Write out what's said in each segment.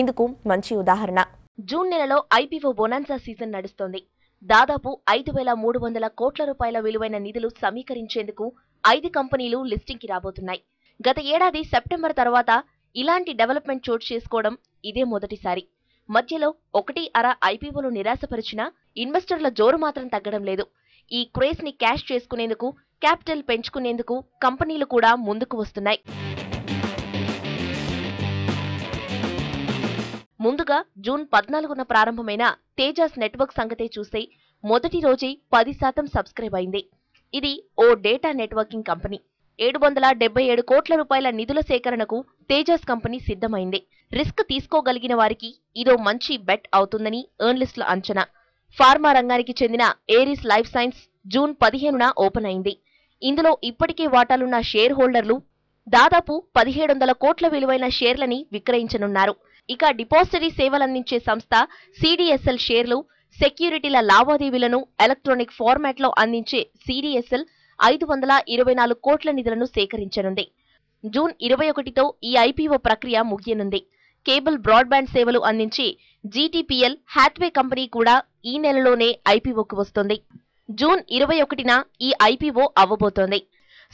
ఇందుకు మంచి ఉదాహరణ జూన్ నెలలో ఐపీఓ బొనాన్సా సీజన్ నడుస్తోంది దాదాపు ఐదు వేల మూడు వందల కోట్ల రూపాయల విలువైన నిధులు సమీకరించేందుకు ఐదు కంపెనీలు లిస్టింగ్కి రాబోతున్నాయి గత ఏడాది సెప్టెంబర్ తర్వాత ఇలాంటి డెవలప్మెంట్ చోటు చేసుకోవడం ఇదే మొదటిసారి మధ్యలో ఒకటి అర ఐపీఓలు నిరాశపరిచినా ఇన్వెస్టర్ల జోరు మాత్రం తగ్గడం లేదు ఈ ని క్యాష్ చేసుకునేందుకు క్యాపిటల్ పెంచుకునేందుకు కంపెనీలు కూడా ముందుకు వస్తున్నాయి ముందుగా జూన్ పద్నాలుగున ప్రారంభమైన తేజాస్ నెట్వర్క్ సంగతే చూస్తే మొదటి రోజే పది శాతం సబ్స్క్రైబ్ అయింది ఇది ఓ డేటా నెట్వర్కింగ్ కంపెనీ ఏడు వందల డెబ్బై ఏడు కోట్ల రూపాయల నిధుల సేకరణకు తేజాస్ కంపెనీ సిద్ధమైంది రిస్క్ తీసుకోగలిగిన వారికి ఇదో మంచి బెట్ అవుతుందని ఎర్న్లిస్ట్ల అంచనా ఫార్మా రంగానికి చెందిన ఏరిస్ లైఫ్ సైన్స్ జూన్ పదిహేనున ఓపెన్ అయింది ఇందులో ఇప్పటికే వాటాలున్న షేర్ హోల్డర్లు దాదాపు పదిహేడు వందల కోట్ల విలువైన షేర్లని విక్రయించనున్నారు ఇక డిపాజిటరీ సేవలందించే సంస్థ సిడిఎస్ఎల్ షేర్లు సెక్యూరిటీల లావాదేవీలను ఎలక్ట్రానిక్ ఫార్మాట్లో అందించే సిడిఎస్ఎల్ ఐదు వందల ఇరవై నాలుగు కోట్ల నిధులను సేకరించనుంది జూన్ ఇరవై ఒకటితో ఈ ఐపీఓ ప్రక్రియ ముగియనుంది కేబుల్ బ్రాడ్బ్యాండ్ సేవలు అందించి జీటీపీఎల్ హ్యాత్వే కంపెనీ కూడా ఈ నెలలోనే ఐపీఓకు వస్తుంది జూన్ ఇరవై ఒకటిన ఈ ఐపీఓ అవ్వబోతోంది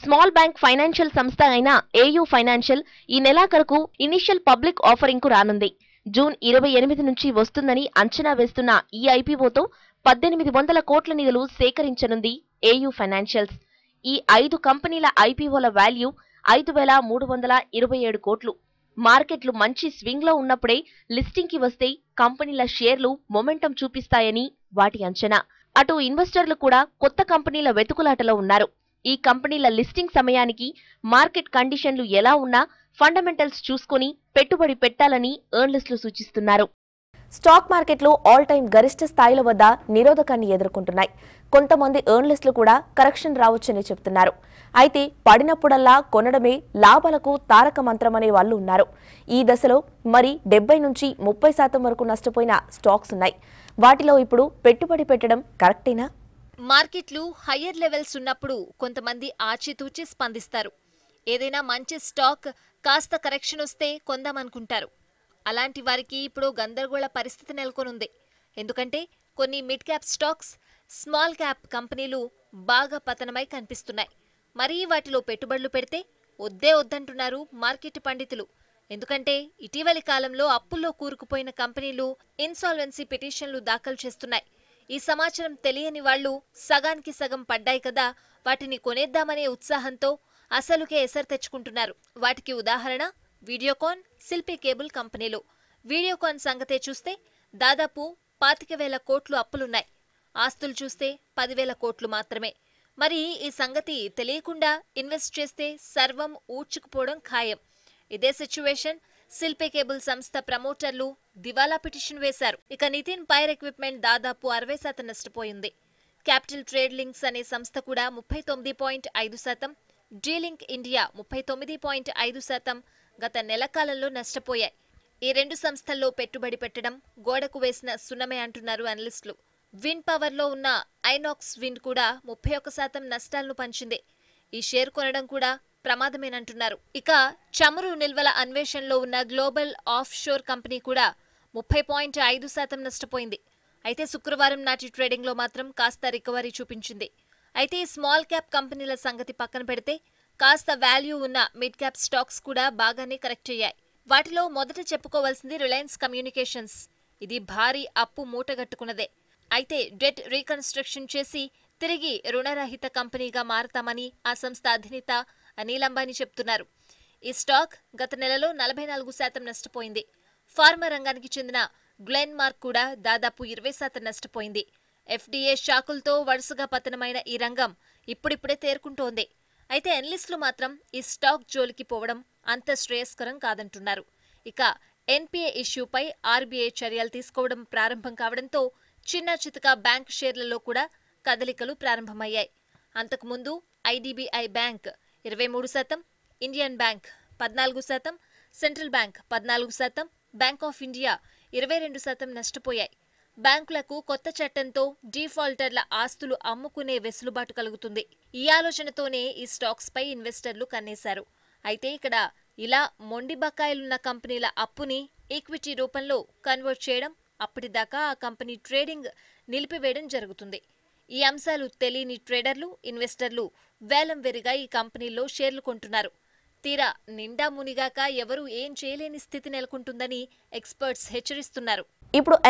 స్మాల్ బ్యాంక్ ఫైనాన్షియల్ సంస్థ అయిన ఏయూ ఫైనాన్షియల్ ఈ నెలాఖరుకు ఇనిషియల్ పబ్లిక్ ఆఫరింగ్ కు రానుంది జూన్ ఇరవై ఎనిమిది నుంచి వస్తుందని అంచనా వేస్తున్న ఈ ఐపీఓతో పద్దెనిమిది వందల కోట్ల నిధులు సేకరించనుంది ఏయూ ఫైనాన్షియల్స్ ఈ ఐదు కంపెనీల ఐపీఓల వాల్యూ ఐదు వేల మూడు వందల ఇరవై ఏడు కోట్లు మార్కెట్లు మంచి స్వింగ్లో ఉన్నప్పుడే లిస్టింగ్కి వస్తే కంపెనీల షేర్లు మొమెంటం చూపిస్తాయని వాటి అంచనా అటు ఇన్వెస్టర్లు కూడా కొత్త కంపెనీల వెతుకులాటలో ఉన్నారు ఈ కంపెనీల లిస్టింగ్ సమయానికి మార్కెట్ కండిషన్లు ఎలా ఉన్నా ఫండమెంటల్స్ చూసుకుని పెట్టుబడి పెట్టాలని ఎర్న్లిస్టులు సూచిస్తున్నారు స్టాక్ మార్కెట్లు ఆల్ టైం గరిష్ట స్థాయిల వద్ద నిరోధకాన్ని ఎదుర్కొంటున్నాయి కొంతమంది ఎర్న్లిస్టులు కూడా కరెక్షన్ రావచ్చని చెబుతున్నారు అయితే పడినప్పుడల్లా కొనడమే లాభాలకు తారక మంత్రమనే వాళ్ళు ఉన్నారు ఈ దశలో మరి డెబ్బై నుంచి ముప్పై శాతం వరకు నష్టపోయిన స్టాక్స్ ఉన్నాయి వాటిలో ఇప్పుడు పెట్టుబడి పెట్టడం కరెక్టేనా మార్కెట్లు హయ్యర్ లెవెల్స్ ఉన్నప్పుడు కొంతమంది ఆచితూచి స్పందిస్తారు ఏదైనా మంచి స్టాక్ కాస్త కరెక్షన్ వస్తే కొందామనుకుంటారు అలాంటి వారికి ఇప్పుడు గందరగోళ పరిస్థితి నెలకొనుంది ఎందుకంటే కొన్ని mid cap stocks small cap కంపెనీలు బాగా పతనమై కనిపిస్తున్నాయి మరీ వాటిలో పెట్టుబడులు పెడితే వద్దే వద్దంటున్నారు మార్కెట్ పండితులు ఎందుకంటే ఇటీవలి కాలంలో అప్పుల్లో కూరుకుపోయిన కంపెనీలు ఇన్సాల్వెన్సీ పిటిషన్లు దాఖలు చేస్తున్నాయి ఈ సమాచారం తెలియని వాళ్ళు సగానికి సగం పడ్డాయి కదా వాటిని కొనేద్దామనే ఉత్సాహంతో అసలుకే ఎసరు తెచ్చుకుంటున్నారు వాటికి ఉదాహరణ వీడియోకాన్ శిల్పి కేబుల్ కంపెనీలు వీడియోకాన్ సంగతే చూస్తే దాదాపు పాతిక వేల కోట్లు అప్పులున్నాయి ఆస్తులు చూస్తే పదివేల కోట్లు మాత్రమే మరి ఈ సంగతి తెలియకుండా ఇన్వెస్ట్ చేస్తే సర్వం ఊడ్చుకుపోవడం ఖాయం ఇదే సిచ్యువేషన్ శిల్పే కేబుల్ సంస్థ ప్రమోటర్లు దివాలా పిటిషన్ వేశారు ఇక నితిన్ పైర్ ఎక్విప్మెంట్ దాదాపు అరవై శాతం నష్టపోయింది క్యాపిటల్ ట్రేడ్ లింక్స్ అనే సంస్థ కూడా ముప్పై తొమ్మిది పాయింట్ ఐదు శాతం డీలింక్ ఇండియా ముప్పై తొమ్మిది పాయింట్ ఐదు శాతం గత నెల కాలంలో నష్టపోయాయి ఈ రెండు సంస్థల్లో పెట్టుబడి పెట్టడం గోడకు వేసిన సున్నమే అంటున్నారు అనలిస్టులు విన్ పవర్లో ఉన్న ఐనాక్స్ విన్ కూడా ముప్పై ఒక్క శాతం నష్టాలను పంచింది ఈ షేర్ కొనడం కూడా ప్రమాదమేనంటున్నారు ఇక చమురు నిల్వల అన్వేషణలో ఉన్న గ్లోబల్ ఆఫ్ షోర్ కంపెనీ కూడా ముప్పై పాయింట్ ఐదు శాతం నష్టపోయింది అయితే శుక్రవారం నాటి ట్రేడింగ్లో మాత్రం కాస్త రికవరీ చూపించింది అయితే ఈ స్మాల్ క్యాప్ కంపెనీల సంగతి పక్కన పెడితే కాస్త వాల్యూ ఉన్న మిడ్ క్యాప్ స్టాక్స్ కూడా బాగానే కరెక్ట్ అయ్యాయి వాటిలో మొదట చెప్పుకోవాల్సింది రిలయన్స్ కమ్యూనికేషన్స్ ఇది భారీ అప్పు మూటగట్టుకున్నదే అయితే డెట్ రీకన్స్ట్రక్షన్ చేసి తిరిగి రుణరహిత కంపెనీగా మారతామని ఆ సంస్థ అధినేత అనిల్ అంబానీ చెప్తున్నారు ఈ స్టాక్ గత నెలలో నలభై నాలుగు శాతం నష్టపోయింది ఫార్మా రంగానికి చెందిన గ్లెన్ మార్క్ కూడా దాదాపు ఇరవై శాతం నష్టపోయింది ఎఫ్డీఏ షాకులతో వరుసగా పతనమైన ఈ రంగం ఇప్పుడిప్పుడే తేరుకుంటోంది అయితే ఎన్లిస్టులు మాత్రం ఈ స్టాక్ జోలికి పోవడం అంత శ్రేయస్కరం కాదంటున్నారు ఇక ఎన్పిఏ ఇష్యూపై ఆర్బీఐ చర్యలు తీసుకోవడం ప్రారంభం కావడంతో చిన్న చితక బ్యాంక్ షేర్లలో కూడా కదలికలు ప్రారంభమయ్యాయి అంతకుముందు ఐడీబీఐ బ్యాంక్ ఇరవై మూడు శాతం ఇండియన్ బ్యాంక్ పద్నాలుగు శాతం సెంట్రల్ బ్యాంక్ పద్నాలుగు శాతం బ్యాంక్ ఆఫ్ ఇండియా ఇరవై రెండు శాతం నష్టపోయాయి బ్యాంకులకు కొత్త చట్టంతో డిఫాల్టర్ల ఆస్తులు అమ్ముకునే వెసులుబాటు కలుగుతుంది ఈ ఆలోచనతోనే ఈ స్టాక్స్పై ఇన్వెస్టర్లు కన్నేశారు అయితే ఇక్కడ ఇలా మొండి బకాయిలున్న కంపెనీల అప్పుని ఈక్విటీ రూపంలో కన్వర్ట్ చేయడం అప్పటిదాకా ఆ కంపెనీ ట్రేడింగ్ నిలిపివేయడం జరుగుతుంది ఈ అంశాలు తెలియని ట్రేడర్లు ఇన్వెస్టర్లు వేలం వెరిగా ఈ కంపెనీల్లో షేర్లు కొంటున్నారు తీరా నిండా మునిగాక ఎవరూ ఏం చేయలేని స్థితి నెలకొంటుందని ఎక్స్పర్ట్స్ హెచ్చరిస్తున్నారు ఇప్పుడు